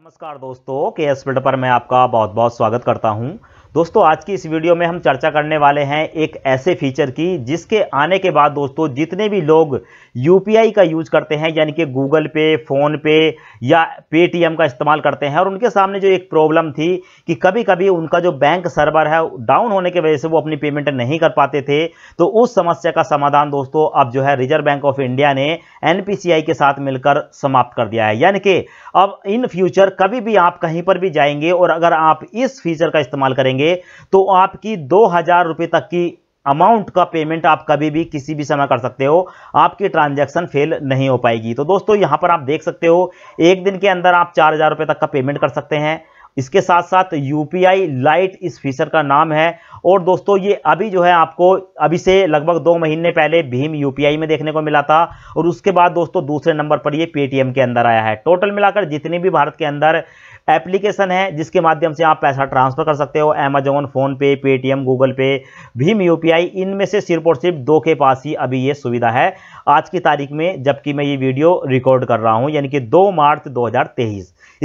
नमस्कार दोस्तों के एस पर मैं आपका बहुत बहुत स्वागत करता हूं दोस्तों आज की इस वीडियो में हम चर्चा करने वाले हैं एक ऐसे फीचर की जिसके आने के बाद दोस्तों जितने भी लोग यू का यूज करते हैं यानी कि गूगल पे फ़ोन पे या पेटीएम का इस्तेमाल करते हैं और उनके सामने जो एक प्रॉब्लम थी कि कभी कभी उनका जो बैंक सर्वर है डाउन होने की वजह से वो अपनी पेमेंट नहीं कर पाते थे तो उस समस्या का समाधान दोस्तों अब जो है रिजर्व बैंक ऑफ इंडिया ने एन के साथ मिलकर समाप्त कर दिया है यानी कि अब इन फ्यूचर कभी भी आप कहीं पर भी जाएंगे और अगर आप इस फीचर का इस्तेमाल करेंगे करेंगे तो आपकी दो हज़ार रुपए तक की अमाउंट का पेमेंट आप कभी भी किसी भी समय कर सकते हो आपकी ट्रांजैक्शन फेल नहीं हो पाएगी तो दोस्तों यहां पर आप देख सकते हो एक दिन के अंदर आप चार हज़ार रुपये तक का पेमेंट कर सकते हैं इसके साथ साथ यूपीआई लाइट इस फीचर का नाम है और दोस्तों ये अभी जो है आपको अभी से लगभग दो महीने पहले भीम यूपीआई में देखने को मिला था और उसके बाद दोस्तों दूसरे नंबर पर ये पेटीएम के अंदर आया है टोटल मिलाकर जितनी भी भारत के अंदर एप्लीकेशन है जिसके माध्यम से आप पैसा ट्रांसफर कर सकते हो अमेजोन फ़ोनपे पेटीएम गूगल पे भीम आई इनमें से सिर्फ और सिर्फ दो के पास ही अभी ये सुविधा है आज की तारीख में जबकि मैं ये वीडियो रिकॉर्ड कर रहा हूँ यानी कि दो मार्च दो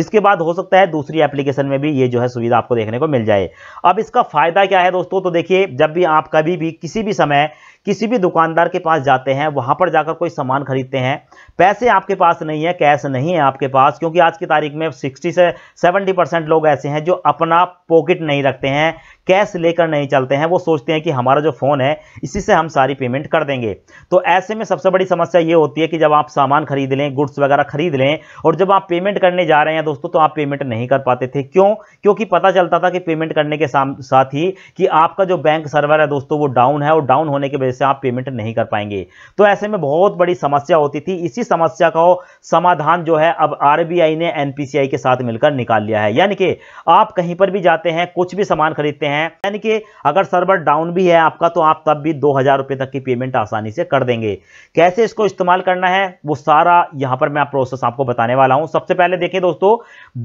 इसके बाद हो सकता है दूसरी एप्लीकेशन एप्लीकेशन में भी ये जो है सुविधा आपको देखने को मिल जाए अब इसका फ़ायदा क्या है दोस्तों तो देखिए जब भी आप कभी भी किसी भी समय किसी भी दुकानदार के पास जाते हैं वहां पर जाकर कोई सामान खरीदते हैं पैसे आपके पास नहीं है कैश नहीं है आपके पास क्योंकि आज की तारीख में 60 से 70 परसेंट लोग ऐसे हैं जो अपना पॉकेट नहीं रखते हैं कैश लेकर नहीं चलते हैं वो सोचते हैं कि हमारा जो फ़ोन है इसी से हम सारी पेमेंट कर देंगे तो ऐसे में सबसे बड़ी समस्या ये होती है कि जब आप सामान खरीद लें गुड्स वगैरह खरीद लें और जब आप पेमेंट करने जा रहे हैं दोस्तों तो आप पेमेंट नहीं कर पाते थे क्यों क्योंकि पता चलता था कि पेमेंट करने के साथ ही कि आपका जो बैंक सर्वर है दोस्तों वो डाउन है और डाउन होने की वजह से आप पेमेंट नहीं कर पाएंगे तो ऐसे में बहुत बड़ी समस्या होती थी इसी समस्या का समाधान जो है अब आर ने एनपीसीआई के साथ मिलकर निकाल लिया है यानी कि आप कहीं पर भी जाते हैं कुछ भी सामान खरीदते हैं हैं यानी कि अगर सर्वर डाउन भी है आपका तो आप तब भी दो हज़ार रुपये तक की पेमेंट आसानी से कर देंगे कैसे इसको इस्तेमाल करना है वो सारा यहां पर मैं प्रोसेस आपको बताने वाला हूं सबसे पहले देखिए दोस्तों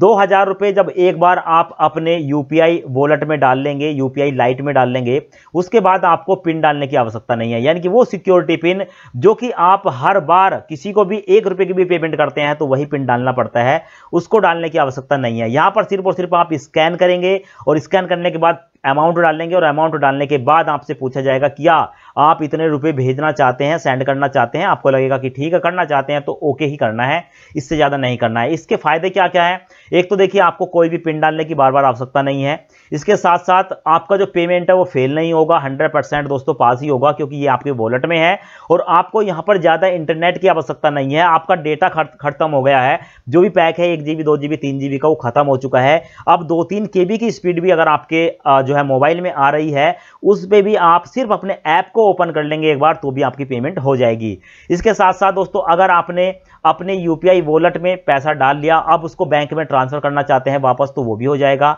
दो हज़ार रुपये जब एक बार आप अपने यूपीआई वॉलेट में डाल लेंगे यूपीआई लाइट में डाल लेंगे उसके बाद आपको पिन डालने की आवश्यकता नहीं है यानी कि वो सिक्योरिटी पिन जो कि आप हर बार किसी को भी एक रुपए की भी पेमेंट करते हैं तो वही पिन डालना पड़ता है उसको डालने की आवश्यकता नहीं है यहां पर सिर्फ और सिर्फ आप स्कैन करेंगे और स्कैन करने के बाद अमाउंट डाल और अमाउंट डालने के बाद आपसे पूछा जाएगा क्या आप इतने रुपए भेजना चाहते हैं सेंड करना चाहते हैं आपको लगेगा कि ठीक है करना चाहते हैं तो ओके ही करना है इससे ज़्यादा नहीं करना है इसके फायदे क्या क्या है एक तो देखिए आपको कोई भी पिन डालने की बार बार आवश्यकता नहीं है इसके साथ साथ आपका जो पेमेंट है वो फेल नहीं होगा हंड्रेड परसेंट दोस्तों पास ही होगा क्योंकि ये आपके वॉलेट में है और आपको यहाँ पर ज़्यादा इंटरनेट की आवश्यकता नहीं है आपका डेटा खत्म हो गया है जो भी पैक है एक जी बी दो जी बी तीन जी बी का वो खत्म हो चुका है अब दो तीन के बी की स्पीड भी अगर आपके जो है मोबाइल में आ रही है उस पर भी आप सिर्फ अपने ऐप को ओपन कर लेंगे एक बार तो भी आपकी पेमेंट हो जाएगी इसके साथ साथ दोस्तों अगर आपने आपने यूपीआई वॉलेट में पैसा डाल लिया आप उसको बैंक में ट्रांसफर करना चाहते हैं वापस तो वो भी हो जाएगा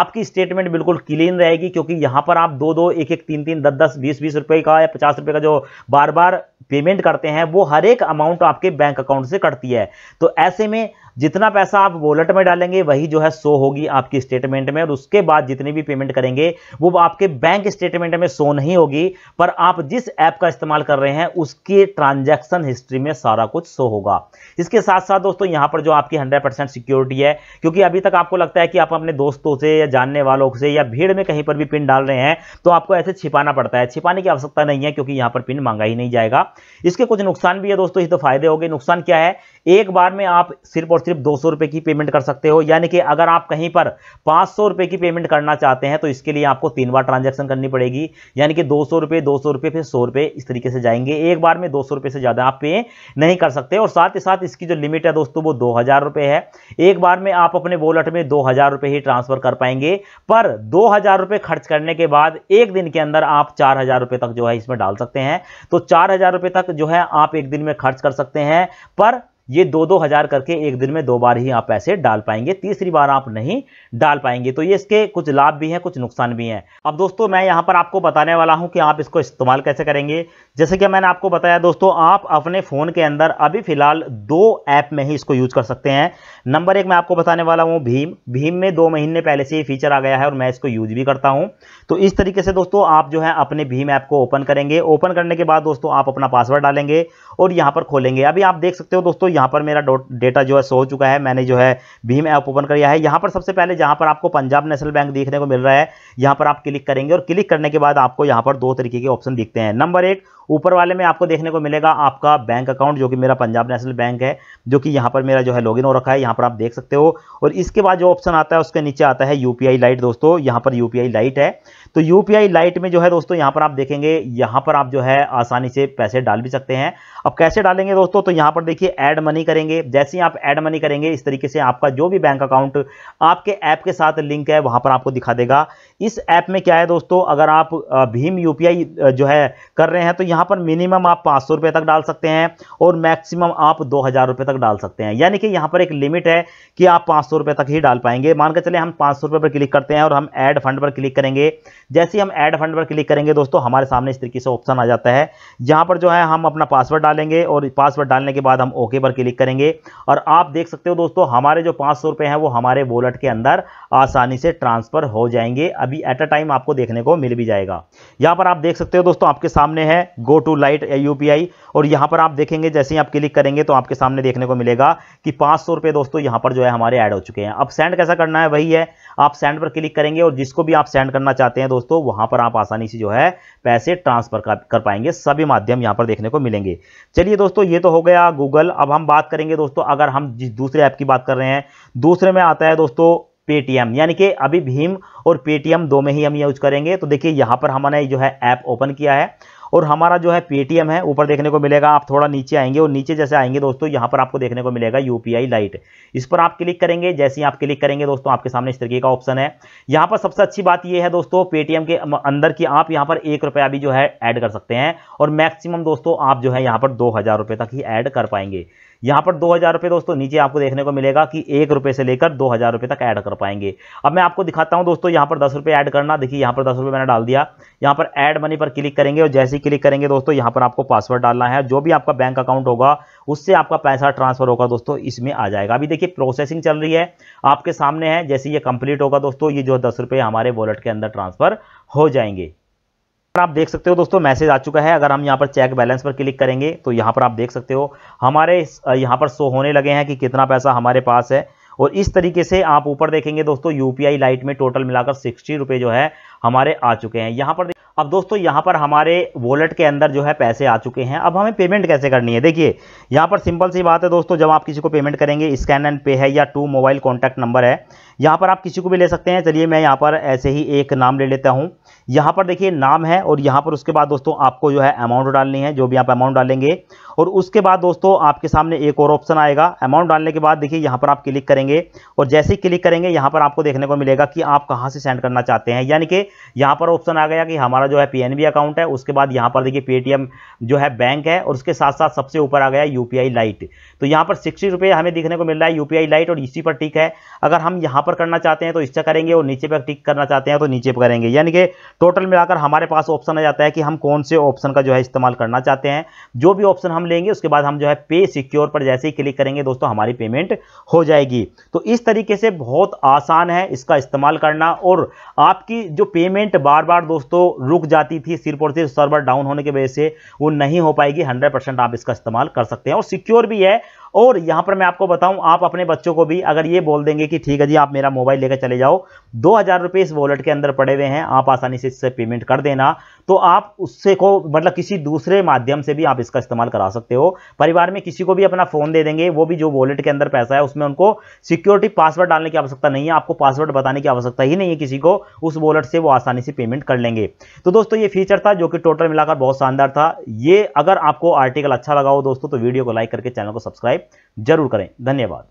आपकी स्टेटमेंट बिल्कुल क्लीन रहेगी क्योंकि यहाँ पर आप दो दो एक एक तीन तीन दस दस बीस बीस रुपए का या पचास रुपए का जो बार बार पेमेंट करते हैं वो हर एक अमाउंट आपके बैंक अकाउंट से कटती है तो ऐसे में जितना पैसा आप वॉलेट में डालेंगे वही जो है शो होगी आपकी स्टेटमेंट में और उसके बाद जितनी भी पेमेंट करेंगे वो आपके बैंक स्टेटमेंट में शो नहीं होगी पर आप जिस ऐप का इस्तेमाल कर रहे हैं उसके ट्रांजैक्शन हिस्ट्री में सारा कुछ शो होगा इसके साथ साथ दोस्तों यहां पर जो आपकी हंड्रेड परसेंट सिक्योरिटी है क्योंकि अभी तक आपको लगता है कि आप अपने दोस्तों से या जानने वालों से या भीड़ में कहीं पर भी पिन डाल रहे हैं तो आपको ऐसे छिपाना पड़ता है छिपाने की आवश्यकता नहीं है क्योंकि यहां पर पिन मांगा ही नहीं जाएगा इसके कुछ नुकसान भी है दोस्तों ये तो फायदे हो गए नुकसान क्या है एक बार में आप सिर्फ और सिर्फ दो सौ की पेमेंट कर सकते हो यानी कि अगर आप कहीं पर पांच सौ की पेमेंट करना चाहते हैं तो इसके लिए आपको तीन बार ट्रांजैक्शन करनी पड़ेगी यानी कि दो सौ रुपये दो सौ रुपये फिर सौ रुपये इस तरीके से जाएंगे एक बार में दो सौ से ज़्यादा आप पे नहीं कर सकते और साथ ही साथ इसकी जो लिमिट है दोस्तों वो दो हज़ार रुपए है एक बार में आप अपने वॉलेट में दो हज़ार रुपये ही ट्रांसफ़र कर पाएंगे पर दो हज़ार रुपए खर्च करने के बाद एक दिन के अंदर आप चार हज़ार रुपए तक जो है इसमें डाल सकते हैं तो चार हज़ार रुपए तक जो है आप एक दिन में खर्च कर सकते हैं पर ये दो दो हज़ार करके एक दिन में दो बार ही आप पैसे डाल पाएंगे तीसरी बार आप नहीं डाल पाएंगे तो ये इसके कुछ लाभ भी हैं कुछ नुकसान भी हैं अब दोस्तों मैं यहाँ पर आपको बताने वाला हूँ कि आप इसको इस्तेमाल कैसे करेंगे जैसे कि मैंने आपको बताया दोस्तों आप अपने फ़ोन के अंदर अभी फ़िलहाल दो ऐप में ही इसको यूज कर सकते हैं नंबर एक मैं आपको बताने वाला हूँ भीम भीम में दो महीने पहले से ये फीचर आ गया है और मैं इसको यूज भी करता हूँ तो इस तरीके से दोस्तों आप जो है अपने भीम ऐप को ओपन करेंगे ओपन करने के बाद दोस्तों आप अपना पासवर्ड डालेंगे और यहाँ पर खोलेंगे अभी आप देख सकते हो दोस्तों यहाँ पर मेरा डेटा जो है सो हो चुका है मैंने जो है भीम ऐप ओपन किया है यहाँ पर सबसे पहले जहाँ पर आपको पंजाब नेशनल बैंक देखने को मिल रहा है यहाँ पर आप क्लिक करेंगे और क्लिक करने के बाद आपको यहाँ पर दो तरीके के ऑप्शन दिखते हैं नंबर एक ऊपर वाले में आपको देखने को मिलेगा आपका बैंक अकाउंट जो कि मेरा पंजाब नेशनल बैंक है जो कि यहाँ पर मेरा जो है लॉगिन हो रखा है यहाँ पर आप देख सकते हो और इसके बाद जो ऑप्शन आता है उसके नीचे आता है यूपीआई लाइट दोस्तों यहाँ पर यूपीआई लाइट है तो यूपीआई लाइट में जो है दोस्तों यहाँ पर आप देखेंगे यहाँ पर आप जो है आसानी से पैसे डाल भी सकते हैं अब कैसे डालेंगे दोस्तों तो यहाँ पर देखिए ऐड मनी करेंगे जैसे ही आप ऐड मनी करेंगे इस तरीके से आपका जो भी बैंक अकाउंट आपके ऐप के साथ लिंक है वहाँ पर आपको दिखा देगा इस ऐप में क्या है दोस्तों अगर आप भीम यू जो है कर रहे हैं तो यहाँ यहाँ पर मिनिमम आप पाँच सौ तक डाल सकते हैं और मैक्सिमम आप दो हज़ार तक डाल सकते हैं यानी कि यहाँ पर एक लिमिट है कि आप पाँच सौ तक ही डाल पाएंगे मान के चले हम पाँच सौ पर क्लिक करते हैं और हम एड फंड पर क्लिक करेंगे जैसे ही हम एड फंड पर क्लिक करेंगे दोस्तों हमारे सामने इस तरीके से ऑप्शन आ जाता है यहाँ पर जो है हम अपना पासवर्ड डालेंगे और पासवर्ड डालने के बाद हम ओके पर क्लिक करेंगे और आप देख सकते हो दोस्तों हमारे जो पाँच सौ हैं वो हमारे वॉलेट के अंदर आसानी से ट्रांसफ़र हो जाएंगे अभी एट अ टाइम आपको देखने को मिल भी जाएगा यहाँ पर आप देख सकते हो दोस्तों आपके सामने है गो टू लाइट यू और यहाँ पर आप देखेंगे जैसे ही आप क्लिक करेंगे तो आपके सामने देखने को मिलेगा कि पाँच सौ दोस्तों यहाँ पर जो है हमारे ऐड हो चुके हैं अब सेंड कैसा करना है वही है आप सेंड पर क्लिक करेंगे और जिसको भी आप सेंड करना चाहते हैं दोस्तों वहाँ पर आप आसानी से जो है पैसे ट्रांसफ़र कर पाएंगे सभी माध्यम यहाँ पर देखने को मिलेंगे चलिए दोस्तों ये तो हो गया गूगल अब हम बात करेंगे दोस्तों अगर हम जिस दूसरे ऐप की बात कर रहे हैं दूसरे में आता है दोस्तों पेटीएम यानी कि अभी भीम और पेटीएम दो में ही हम यूज करेंगे तो देखिए यहाँ पर हमने जो है ऐप ओपन किया है और हमारा जो है पेटीएम है ऊपर देखने को मिलेगा आप थोड़ा नीचे आएंगे और नीचे जैसे आएंगे दोस्तों यहाँ पर आपको देखने को मिलेगा यूपीआई लाइट इस पर आप क्लिक करेंगे जैसे ही आप क्लिक करेंगे दोस्तों आपके सामने इस तरीके का ऑप्शन है यहाँ पर सबसे अच्छी बात यह है दोस्तों पेटीएम के अंदर की आप यहाँ पर एक रुपया भी जो है ऐड कर सकते हैं और मैक्सिमम दोस्तों आप जो है यहाँ पर दो हज़ार तक ही ऐड कर पाएंगे यहाँ पर दो हज़ार रुपये दोस्तों नीचे आपको देखने को मिलेगा कि एक रुपये से लेकर दो हज़ार रुपये तक ऐड कर पाएंगे अब मैं आपको दिखाता हूँ दोस्तों यहाँ पर दस रुपये ऐड करना देखिए यहाँ पर दस रुपये मैंने डाल दिया यहाँ पर ऐड मनी पर क्लिक करेंगे और जैसे ही क्लिक करेंगे दोस्तों यहाँ पर आपको पासवर्ड डालना है जो भी आपका बैंक अकाउंट होगा उससे आपका पैसा ट्रांसफर होगा दोस्तों इसमें आ जाएगा अभी देखिए प्रोसेसिंग चल रही है आपके सामने है जैसे ये कंप्लीट होगा दोस्तों ये जो दस रुपये हमारे वॉलेट के अंदर ट्रांसफर हो जाएंगे पर आप देख सकते हो दोस्तों मैसेज आ चुका है अगर हम यहाँ पर चेक बैलेंस पर क्लिक करेंगे तो यहाँ पर आप देख सकते हो हमारे यहाँ पर शो होने लगे हैं कि कितना पैसा हमारे पास है और इस तरीके से आप ऊपर देखेंगे दोस्तों यूपीआई लाइट में टोटल मिलाकर सिक्सटी रुपये जो है हमारे आ चुके हैं यहाँ पर अब दोस्तों यहाँ पर हमारे वॉलेट के अंदर जो है पैसे आ चुके हैं अब हमें पेमेंट कैसे करनी है देखिए यहाँ पर सिंपल सी बात है दोस्तों जब आप किसी को पेमेंट करेंगे स्कैन एंड पे है या टू मोबाइल कॉन्टैक्ट नंबर है यहाँ पर आप किसी को भी ले सकते हैं चलिए मैं यहाँ पर ऐसे ही एक नाम ले लेता हूँ यहाँ पर देखिए नाम है और यहाँ पर उसके बाद दोस्तों आपको जो है अमाउंट डालनी है जो भी आप अमाउंट डालेंगे और उसके बाद दोस्तों आपके सामने एक और ऑप्शन आएगा अमाउंट डालने के बाद देखिए यहाँ पर आप क्लिक करेंगे और जैसे ही क्लिक करेंगे यहाँ पर आपको देखने को मिलेगा कि आप कहाँ से सेंड करना चाहते हैं यानी कि यहाँ पर ऑप्शन आ गया कि हमारा जो है पी अकाउंट है उसके बाद यहाँ पर देखिए पेटीएम जो है बैंक है और उसके साथ साथ सबसे ऊपर आ गया यू लाइट तो यहाँ पर सिक्सटी हमें देखने को मिल रहा है यू लाइट और इसी पर टिक है अगर हम यहाँ पर करना चाहते हैं तो इस करेंगे और नीचे पर टिक करना चाहते हैं तो नीचे पर करेंगे यानी कि टोटल मिलाकर हमारे पास ऑप्शन आ जाता है कि हम कौन से ऑप्शन का जो है इस्तेमाल करना चाहते हैं जो भी ऑप्शन हम लेंगे उसके बाद हम जो है पे सिक्योर पर जैसे ही क्लिक करेंगे दोस्तों हमारी पेमेंट हो जाएगी तो इस तरीके से बहुत आसान है इसका इस्तेमाल करना और आपकी जो पेमेंट बार बार दोस्तों रुक जाती थी सिर्फ और सिर्फ सर्वर डाउन होने की वजह से वो नहीं हो पाएगी हंड्रेड आप इसका इस्तेमाल कर सकते हैं और सिक्योर भी है और यहां पर मैं आपको बताऊं आप अपने बच्चों को भी अगर ये बोल देंगे कि ठीक है जी आप मेरा मोबाइल लेकर चले जाओ दो हज़ार रुपये इस वॉलेट के अंदर पड़े हुए हैं आप आसानी से इससे पेमेंट कर देना तो आप उससे को मतलब किसी दूसरे माध्यम से भी आप इसका इस्तेमाल करा सकते हो परिवार में किसी को भी अपना फ़ोन दे देंगे वो भी जो वॉलेट के अंदर पैसा है उसमें उनको सिक्योरिटी पासवर्ड डालने की आवश्यकता नहीं है आपको पासवर्ड बताने की आवश्यकता ही नहीं है किसी को उस वॉलेट से वो आसानी से पेमेंट कर लेंगे तो दोस्तों ये फीचर था जो कि टोटल मिलाकर बहुत शानदार था ये अगर आपको आर्टिकल अच्छा लगा हो दोस्तों तो वीडियो को लाइक करके चैनल को सब्सक्राइब जरूर करें धन्यवाद